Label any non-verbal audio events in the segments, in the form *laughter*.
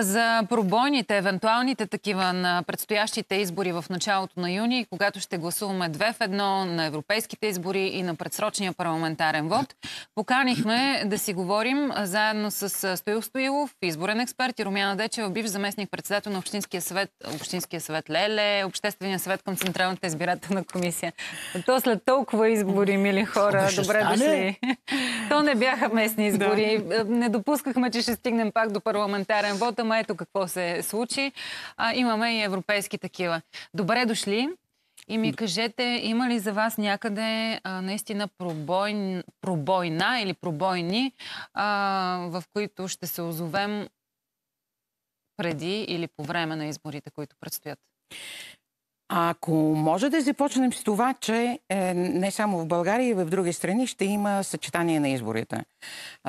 за пробойните, евентуалните такива на предстоящите избори в началото на юни, когато ще гласуваме две в едно на европейските избори и на предсрочния парламентарен вод. Поканихме да си говорим заедно с Стоил Стоилов, изборен експерт и Румяна Дечева, бив заместник председател на Общинския съвет, Общинския съвет Леле, Обществения съвет към Централната избирателна комисия. То след толкова избори, мили хора, добре дошли. То не бяха местни избори. Да. Не допускахме, че ще стигнем пак до парламентарен вод, ама ето какво се случи. А, имаме и европейски такива. Добре дошли. И ми кажете, има ли за вас някъде а, наистина пробой, пробойна или пробойни, а, в които ще се озовем преди или по време на изборите, които предстоят? ако може да започнем с това, че е, не само в България, и в други страни ще има съчетание на изборите.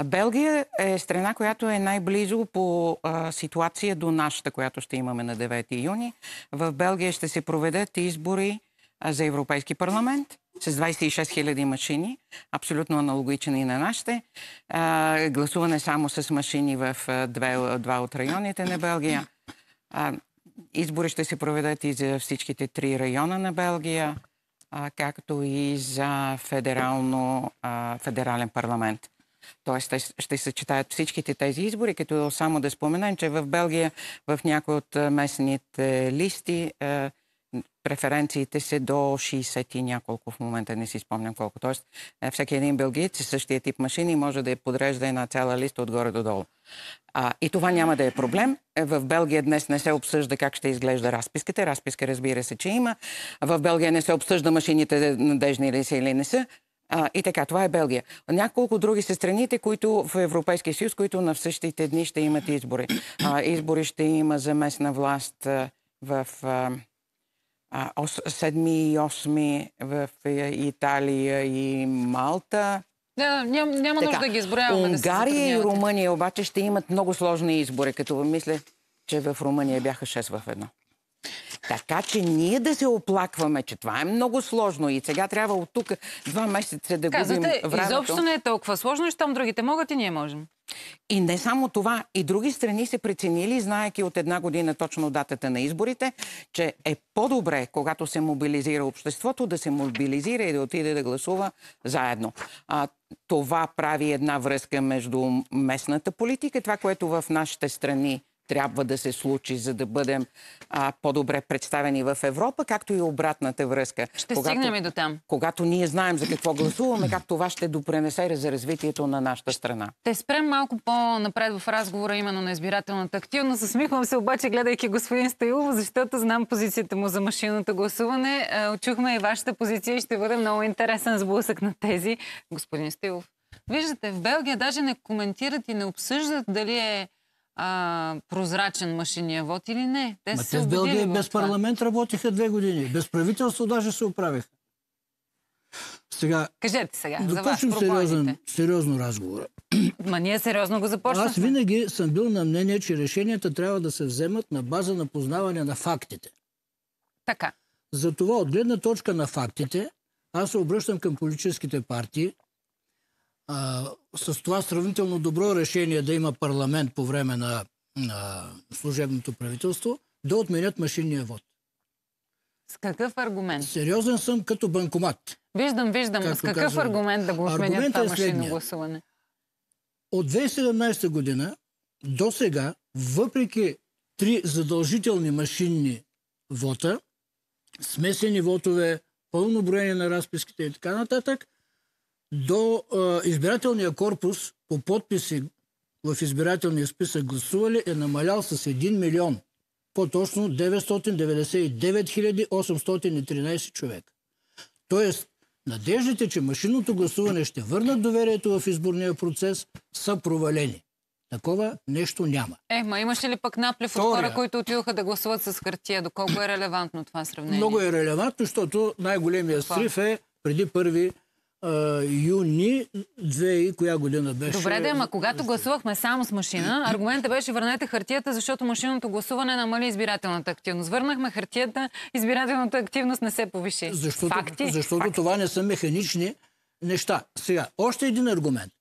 Белгия е страна, която е най-близо по ситуация до нашата, която ще имаме на 9 юни. В Белгия ще се проведат избори за Европейски парламент с 26 000 машини, абсолютно аналогични и на нашите. гласуване само с машини в две, два от районите на Белгия избори ще се проведат и за всичките три района на Белгия, а, както и за федерално, а, федерален парламент. Тоест ще се всичките тези избори, като само да споменем, че в Белгия в някои от местните листи преференциите се до 60 и няколко в момента, не си спомням колко. Тоест, е, всеки един белгиец с е същия тип машини може да я подрежда една цяла листа отгоре до долу. А, и това няма да е проблем. Е, в Белгия днес не се обсъжда как ще изглежда разписките. Разписка разбира се, че има. В Белгия не се обсъжда машините надежни ли са или не са. А, и така, това е Белгия. Няколко други са страните, които в Европейския съюз, които на същите дни ще имат избори. А, избори ще има за местна власт а, в... А, седми и осми в е, Италия и Малта. Да, ням, няма така, нужда да ги изброяваме. Унгария да и Румъния обаче ще имат много сложни избори, като мисля, че в Румъния бяха 6 в едно. Така че ние да се оплакваме, че това е много сложно и сега трябва от тук два месеца да Казвате, губим времето. изобщо не е толкова сложно, щом другите могат и ние можем. И не само това, и други страни се преценили, знаеки от една година точно датата на изборите, че е по-добре, когато се мобилизира обществото, да се мобилизира и да отиде да гласува заедно. А, това прави една връзка между местната политика, това, което в нашите страни трябва да се случи, за да бъдем а, по-добре представени в Европа, както и обратната връзка. Ще когато, стигнем и до там. Когато ние знаем за какво гласуваме, как това ще допренесе за развитието на нашата страна. Те спрем малко по-напред в разговора именно на избирателната активност. Смихвам се обаче, гледайки господин Стоилов, защото знам позицията му за машинното гласуване. Очухме е, и вашата позиция и ще бъде много интересен сблъсък на тези. Господин Стоилов, виждате, в Белгия даже не коментират и не обсъждат дали е а, прозрачен машиния вод или не. Те, Ма те в Белгия без това. парламент работиха две години. Без правителство даже се оправиха. Сега, Кажете сега, да за вас, сериозен, сериозно разговора. Ма ние сериозно го започнахме. Аз винаги съм бил на мнение, че решенията трябва да се вземат на база на познаване на фактите. Така. Затова от гледна точка на фактите, аз се обръщам към политическите партии а, с това сравнително добро решение да има парламент по време на, на служебното правителство, да отменят машинния вод. С какъв аргумент? Сериозен съм като банкомат. Виждам, виждам. Както С какъв казвам. аргумент да го отменят това е машинно гласуване? От 2017 година до сега, въпреки три задължителни машинни вота, смесени вотове, пълно броение на разписките и така нататък, до а, избирателния корпус по подписи в избирателния списък гласували е намалял с 1 милион. По-точно 999 813 човека. Тоест, надеждите, че машинното гласуване ще върнат доверието в изборния процес, са провалени. Такова нещо няма. Е, ма имаш ли пък наплив от хора, които отидоха да гласуват с хартия? Доколко е релевантно това сравнение? Много е релевантно, защото най-големия срив е преди първи юни 2000 коя година беше. Добре да, ама когато гласувахме само с машина, аргументът беше върнете хартията, защото машинното гласуване намали избирателната активност. Върнахме хартията, избирателната активност не се повиши. Защото, Факти? защото Факти. това не са механични неща. Сега, още един аргумент.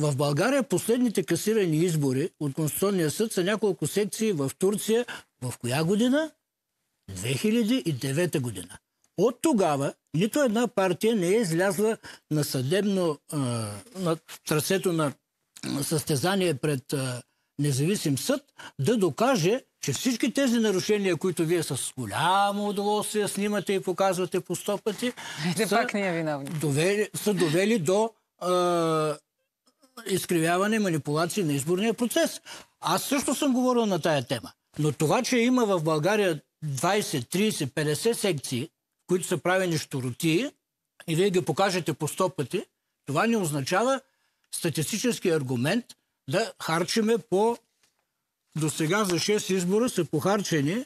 В България последните касирани избори от Конституционния съд са няколко секции в Турция. В коя година? 2009 година. От тогава нито една партия не е излязла на съдебно на трасето на състезание пред независим съд да докаже, че всички тези нарушения, които вие с голямо удоволствие снимате и показвате по сто пъти, са, е довели, са довели до изкривяване, манипулации на изборния процес. Аз също съм говорил на тая тема. Но това, че има в България 20, 30, 50 секции, които са правени щуроти и вие ги покажете по 100 пъти, това не означава статистически аргумент да харчиме по... До сега за 6 избора са похарчени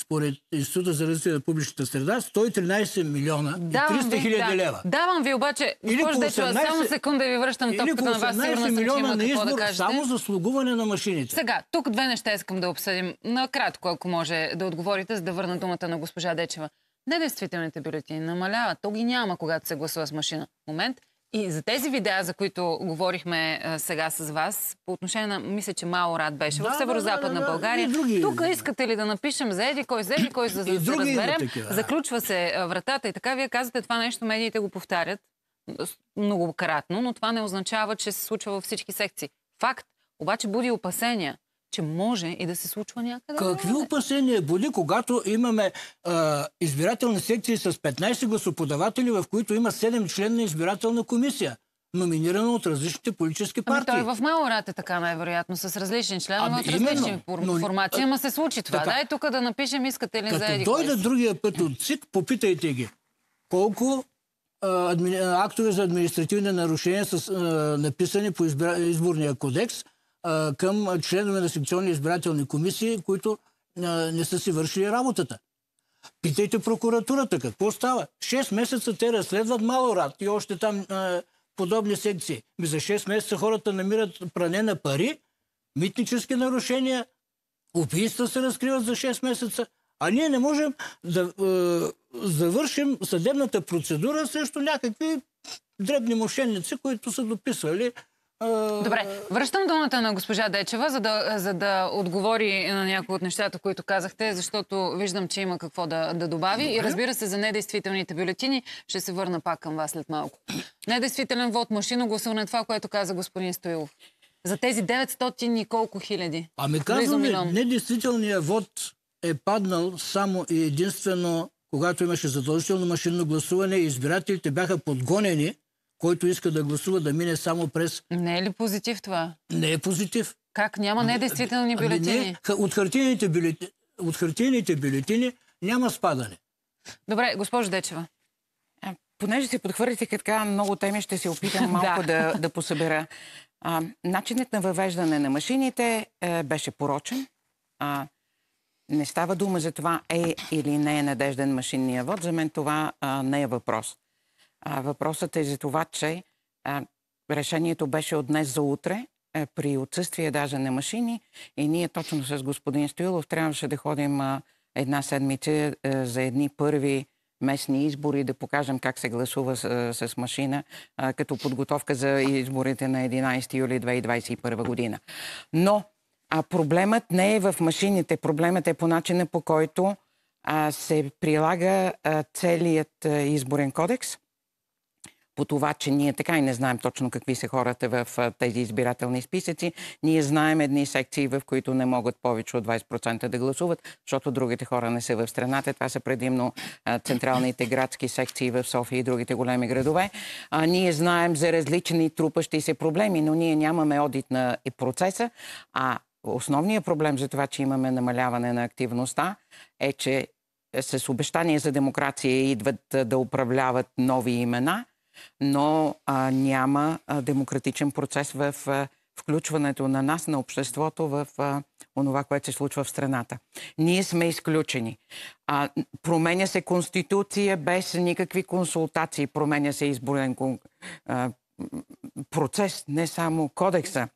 според Института за развитие на публичната среда, 113 милиона давам и 300 хиляди да. лева. Давам ви обаче, госпожо Дечева, само секунда ви връщам топката на вас, сигурна съм, че има на избор, какво да кажете. Само за слугуване на машините. Сега, тук две неща искам да обсъдим. Накратко, ако може да отговорите, за да върна думата на госпожа Дечева недействителните бюлетини намаляват. То ги няма, когато се гласува с машина. Момент. И за тези видеа, за които говорихме а, е, сега с вас, по отношение на, мисля, че Мао Рад беше да, в Северо-Западна да, да, да, България. Други Тук искате ли да напишем за Еди кой, за Еди кой, за, да се разберем? Такива. Заключва се е, вратата и така. Вие казвате, това нещо медиите го повтарят многократно, но това не означава, че се случва във всички секции. Факт. Обаче буди опасения че може и да се случва някъде. Какви опасения боли, когато имаме а, избирателни секции с 15 гласоподаватели, в които има 7 членна избирателна комисия? номинирана от различните политически партии. Ами той в Малорат е така най-вероятно, с различни членове ами, от различни именно, формации, ама се случи това. Така, Дай тук да напишем, искате ли за Като дойда другия път от ЦИК, попитайте ги. Колко а, адми... актове за административни нарушения са написани по избира... изборния кодекс – към членове на секционни избирателни комисии, които не са си вършили работата. Питайте прокуратурата какво става. 6 месеца те разследват Малорад и още там а, подобни секции. Ми за 6 месеца хората намират пране на пари, митнически нарушения, убийства се разкриват за 6 месеца. А ние не можем да е, завършим съдебната процедура срещу някакви дребни мошенници, които са дописвали Добре, връщам думата на госпожа Дечева, за да, за да отговори на някои от нещата, които казахте, защото виждам, че има какво да, да добави. Добре. И разбира се, за недействителните бюлетини ще се върна пак към вас след малко. Недействителен вод, машино гласуване, това, което каза господин Стоилов. За тези 900 и колко хиляди? Ами казваме, недействителният вод е паднал само и единствено, когато имаше задължително машинно гласуване и избирателите бяха подгонени който иска да гласува, да мине само през... Не е ли позитив това? Не е позитив. Как? Няма недействителни ами, ами бюлетини? Не, от хартийните бюлетини, от хартийните бюлетини няма спадане. Добре, госпожо Дечева. Понеже си подхвърлите така много теми, ще се опитам *laughs* малко да, да посъбера. А, начинът на въвеждане на машините е, беше порочен. А, не става дума за това е или не е надежден машинния вод. За мен това а, не е въпрос въпросът е за това, че решението беше от днес за утре, е, при отсъствие даже на машини. И ние точно с господин Стоилов трябваше да ходим една седмица е, за едни първи местни избори, да покажем как се гласува с, е, с машина, а, като подготовка за изборите на 11 юли 2021 година. Но а проблемът не е в машините, проблемът е по начина по който а, се прилага а, целият а, изборен кодекс по това, че ние така и не знаем точно какви са хората в тези избирателни списъци. Ние знаем едни секции, в които не могат повече от 20% да гласуват, защото другите хора не са в страната. Това са предимно централните градски секции в София и другите големи градове. А, ние знаем за различни трупащи се проблеми, но ние нямаме одит на процеса, а Основният проблем за това, че имаме намаляване на активността е, че е, с обещание за демокрация идват да управляват нови имена, но а, няма а, демократичен процес в а, включването на нас, на обществото в а, онова, което се случва в страната. Ние сме изключени. А, променя се конституция без никакви консултации. Променя се изборен а, процес, не само кодекса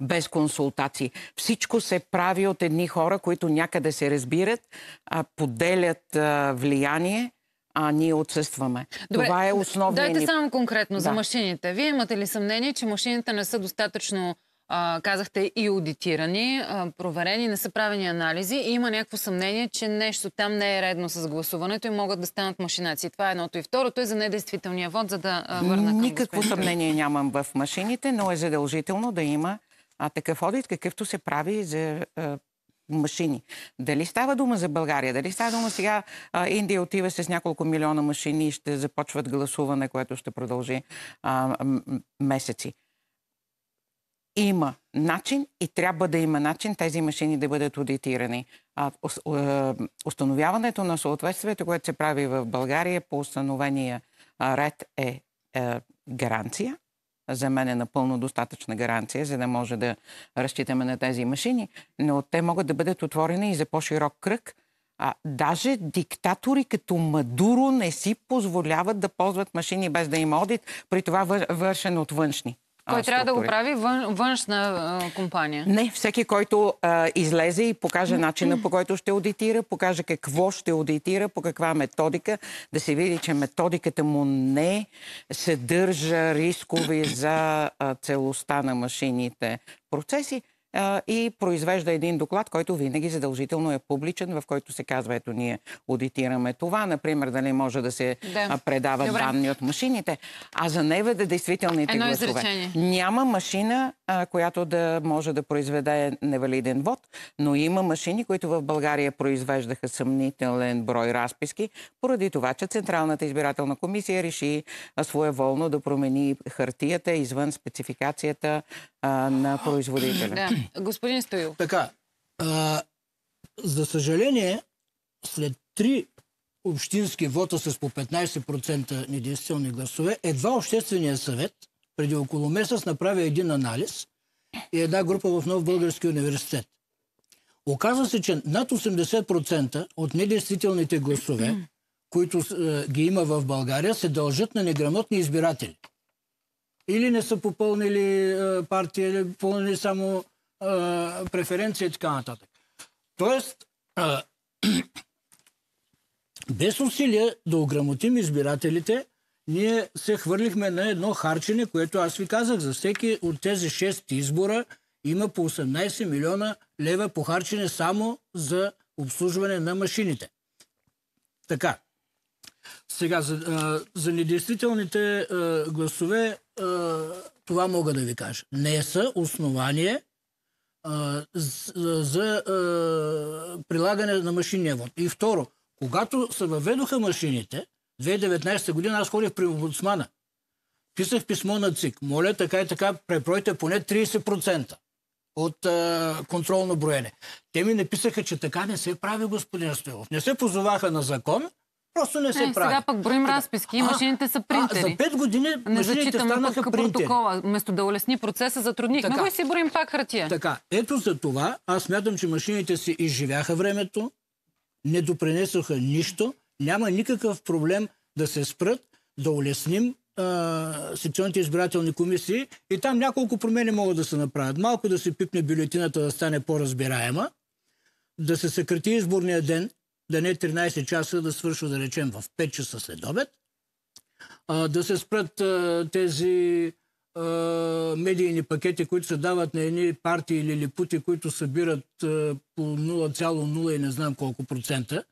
без консултации. Всичко се прави от едни хора, които някъде се разбират, поделят влияние а ние отсъстваме. Добре, Това е основно. Дайте ни... само конкретно да. за машините. Вие имате ли съмнение, че машините не са достатъчно а, казахте и аудитирани, а, проверени, не са правени анализи и има някакво съмнение, че нещо там не е редно с гласуването и могат да станат машинации. Това е едното. И второто е за недействителния вод, за да а, върна към Никакво успешно. съмнение нямам в машините, но е задължително да има а, такъв одит, какъвто се прави за а, машини. Дали става дума за България? Дали става дума сега а, Индия отива с няколко милиона машини и ще започват гласуване, което ще продължи а, месеци? Има начин и трябва да има начин тези машини да бъдат аудитирани. А, установяването на съответствието, което се прави в България по установения ред е, е гаранция за мен е напълно достатъчна гаранция, за да може да разчитаме на тези машини, но те могат да бъдат отворени и за по-широк кръг. А, даже диктатори като Мадуро не си позволяват да ползват машини без да има одит, при това вършен от външни. Кой трябва да го прави? Вън, външна а, компания? Не, всеки, който а, излезе и покаже начина по който ще аудитира, покаже какво ще аудитира, по каква методика, да се види, че методиката му не съдържа рискови за а, целостта на машините процеси и произвежда един доклад, който винаги задължително е публичен, в който се казва, ето ние аудитираме това, например, дали може да се да. предават Добре. данни от машините. А за неведа действителните Едно гласове. Изречение. Няма машина, която да може да произведе невалиден вод, но има машини, които в България произвеждаха съмнителен брой разписки, поради това, че Централната избирателна комисия реши своеволно да промени хартията извън спецификацията на производителя. Да. Господин Стоил. Така. А, за съжаление, след три общински вота с по 15% недействителни гласове, едва Обществения съвет преди около месец направи един анализ и една група в Нов Български университет. Оказва се, че над 80% от недействителните гласове, *clears throat* които е, ги има в България, се дължат на неграмотни избиратели. Или не са попълнили е, партия, или попълнили само преференция и така нататък. Тоест, *clears throat* без усилия да ограмотим избирателите, ние се хвърлихме на едно харчене, което аз ви казах, за всеки от тези 6 избора има по 18 милиона лева похарчене само за обслужване на машините. Така. Сега, за, за недействителните гласове, това мога да ви кажа. Не са основание за прилагане на машинния вод. И второ, когато се въведоха машините, 2019 година аз ходих при омбудсмана. Писах писмо на ЦИК. Моля, така и така, препройте поне 30% от а, контролно броене. Те ми написаха, че така не се прави, господин Стоилов. Не се позоваха на закон, Просто не се е, прави. Сега пък броим е, разписки. А, машините са принтери. А, за 5 години не машините станаха принтери. протокола. Вместо да улесни процеса, затруднихме го и си броим пак хартия. Така. Ето за това аз смятам, че машините си изживяха времето, не допринесоха нищо. Няма никакъв проблем да се спрат, да улесним секционните избирателни комисии и там няколко промени могат да се направят. Малко да се пипне бюлетината да стане по-разбираема, да се съкрати изборния ден да не е 13 часа, да свършва, да речем, в 5 часа след обед, а, да се спрат а, тези а, медийни пакети, които се дават на едни партии или липути, които събират а, по 0,0 и не знам колко процента.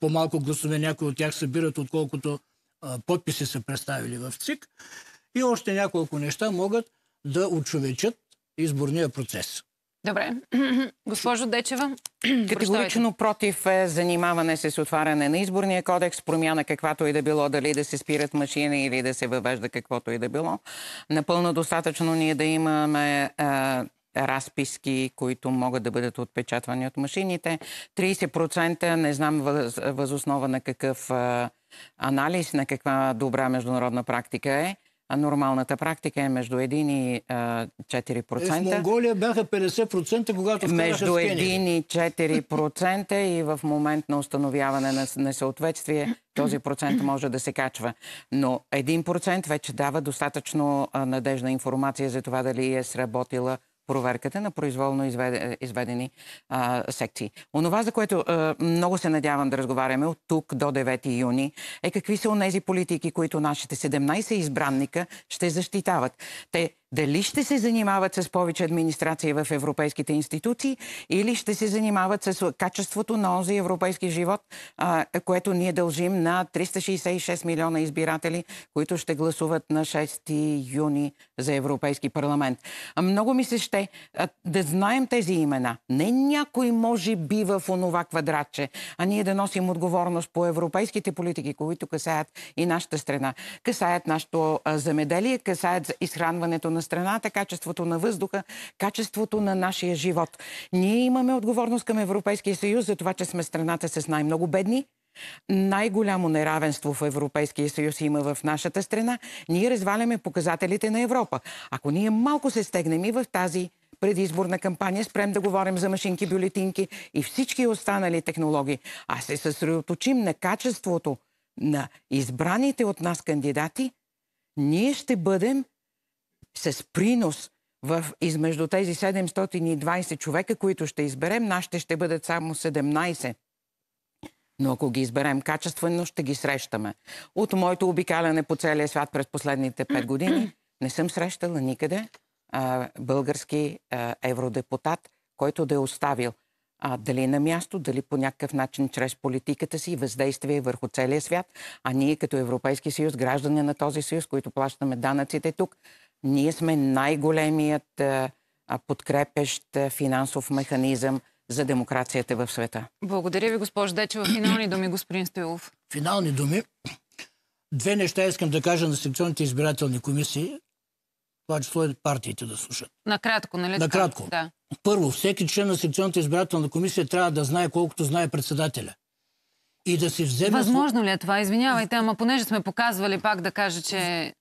По-малко гласове някои от тях събират, отколкото а, подписи са представили в ЦИК. И още няколко неща могат да очовечат изборния процес. Добре. *clears throat* Госпожо Дечева, Категорично против е занимаване с отваряне на изборния кодекс, промяна каквато и да било, дали да се спират машини или да се въвежда каквото и да било. Напълно достатъчно ние да имаме а, разписки, които могат да бъдат отпечатвани от машините. 30% не знам въз, на какъв а, анализ, на каква добра международна практика е нормалната практика е между 1 и 4%. Е, в Монголия бяха 50%, когато Между 1 и 4% и в момент на установяване на несъответствие този процент може да се качва. Но 1% вече дава достатъчно надежна информация за това дали е сработила проверката на произволно изведени, а, секции. Онова, за което а, много се надявам да разговаряме от тук до 9 юни, е какви са онези политики, които нашите 17 избранника ще защитават. Те дали ще се занимават с повече администрация в европейските институции или ще се занимават с качеството на онзи европейски живот, а, което ние дължим на 366 милиона избиратели, които ще гласуват на 6 юни за Европейски парламент. много ми се ще а, да знаем тези имена. Не някой може би в онова квадратче, а ние да носим отговорност по европейските политики, които касаят и нашата страна, касаят нашето а, замеделие, касаят изхранването на на страната, качеството на въздуха, качеството на нашия живот. Ние имаме отговорност към Европейския съюз за това, че сме страната с най-много бедни, най-голямо неравенство в Европейския съюз има в нашата страна, ние разваляме показателите на Европа. Ако ние малко се стегнем и в тази предизборна кампания, спрем да говорим за машинки, бюлетинки и всички останали технологии, а се съсредоточим на качеството на избраните от нас кандидати, ние ще бъдем с принос в, измежду тези 720 човека, които ще изберем, нашите ще бъдат само 17. Но ако ги изберем качествено, ще ги срещаме. От моето обикаляне по целия свят през последните 5 години не съм срещала никъде а, български а, евродепутат, който да е оставил а, дали на място, дали по някакъв начин чрез политиката си въздействие върху целия свят, а ние като Европейски съюз, граждани на този съюз, които плащаме данъците тук, ние сме най-големият е, подкрепещ е, финансов механизъм за демокрацията в света. Благодаря ви, госпожо Дечева. Финални думи, господин Стоилов. Финални думи. Две неща искам да кажа на секционните избирателни комисии, това число слоят партиите да слушат. Накратко, нали? Накратко. Да. Първо, всеки член на секционната избирателна комисия трябва да знае колкото знае председателя. И да си вземе... Възможно ли е това? Извинявайте, ама понеже сме показвали пак да кажа, че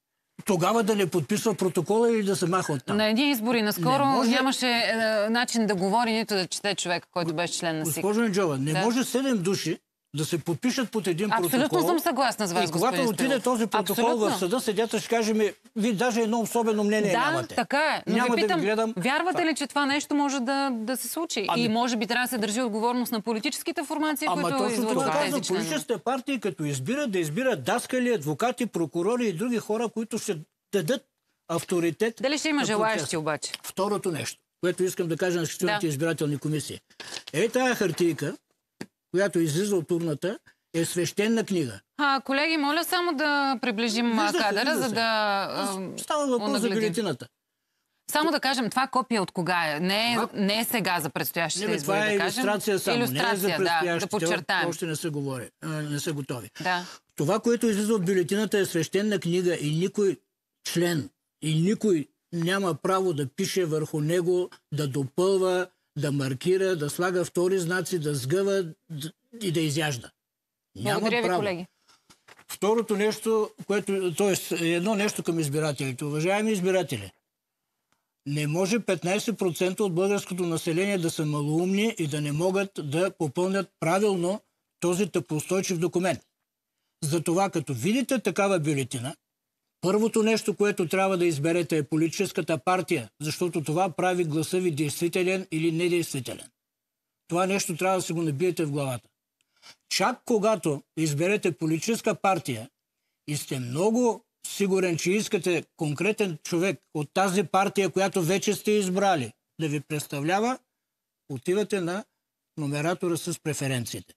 тогава да не подписва протокола или да се маха от там. На едни избори наскоро може... нямаше е, начин да говори нито да чете човек, който беше член на СИК. Госпожо Неджова, не да. може 7 души да се подпишат под един Абсолютно протокол. Абсолютно съм съгласна с вас, И когато отиде този протокол Абсолютно. в съда, съдята ще каже ми, ви даже едно особено мнение да, нямате. така е. Но Няма ви питам, да ви гледам... вярвате ли, че това нещо може да, да се случи? Ами... И може би трябва да се държи отговорност на политическите формации, Ама които точно това казва, Политическите партии, като избират, да избират даскали, адвокати, прокурори и други хора, които ще дадат авторитет. Дали ще има желаящи обаче? Второто нещо, което искам да кажа на да. избирателни комисии. Ей тая хартийка, която излиза от урната, е свещена книга. А, колеги, моля само да приближим виждате, кадъра, за да... Става въпрос за бюлетината. Само да кажем, това копия от кога е? Не е, а? не е сега за предстоящите не, избори, това е да иллюстрация само, иллюстрация, не е за предстоящите, да, да подчертаем. още не са, говори, не са готови. Да. Това, което излиза от бюлетината е свещена книга и никой член и никой няма право да пише върху него, да допълва, да маркира, да слага втори знаци, да сгъва и да изяжда. Няма Благодаря ви, колеги. Второто нещо, което, т.е. едно нещо към избирателите. Уважаеми избиратели, не може 15% от българското население да са малоумни и да не могат да попълнят правилно този тъпоустойчив документ. Затова, като видите такава бюлетина, Първото нещо, което трябва да изберете е политическата партия, защото това прави гласа ви действителен или недействителен. Това нещо трябва да се го набиете в главата. Чак когато изберете политическа партия и сте много сигурен, че искате конкретен човек от тази партия, която вече сте избрали, да ви представлява, отивате на номератора с преференциите.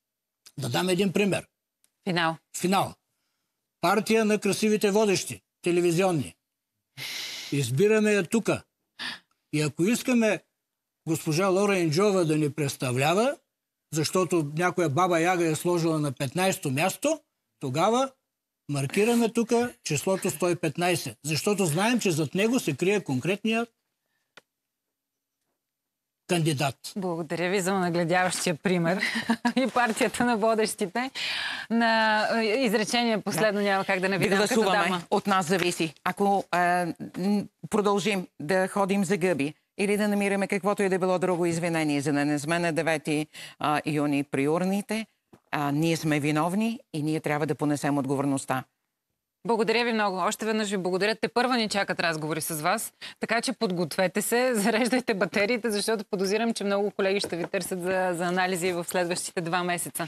Да дам един пример. Финал. Финал. Партия на красивите водещи телевизионни. Избираме я тук. И ако искаме госпожа лора Енджова да ни представлява, защото някоя баба Яга е сложила на 15-то място, тогава маркираме тук числото 115. Защото знаем, че зад него се крие конкретният кандидат. Благодаря ви за нагледяващия пример *laughs* и партията на водещите. На е, изречение последно да. няма как да не видим да Като дама. От нас зависи. Ако а, е, продължим да ходим за гъби, или да намираме каквото и да било друго извинение, за да не сме на 9 юни при урните. А, ние сме виновни и ние трябва да понесем отговорността. Благодаря ви много. Още веднъж ви благодаря. Те първа ни чакат разговори с вас, така че подгответе се, *laughs* зареждайте батериите, защото подозирам, че много колеги ще ви търсят за, за анализи в следващите два месеца.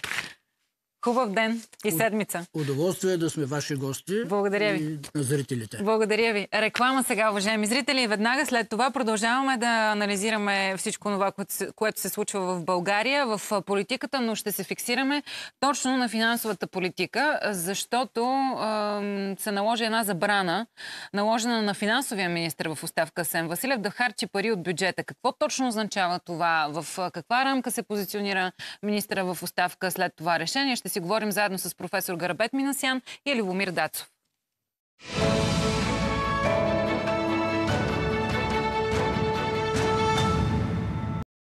Хубав ден и седмица. Удоволствие е да сме ваши гости. Благодаря ви. на зрителите. Благодаря ви. Реклама сега, уважаеми зрители. Веднага след това продължаваме да анализираме всичко това, което се случва в България, в политиката, но ще се фиксираме точно на финансовата политика, защото е, се наложи една забрана, наложена на финансовия министр в оставка Сен Василев, да харчи пари от бюджета. Какво точно означава това? В каква рамка се позиционира министра в оставка след това решение? Ще си говорим заедно с професор Гарабет Минасян и Любомир Дацов.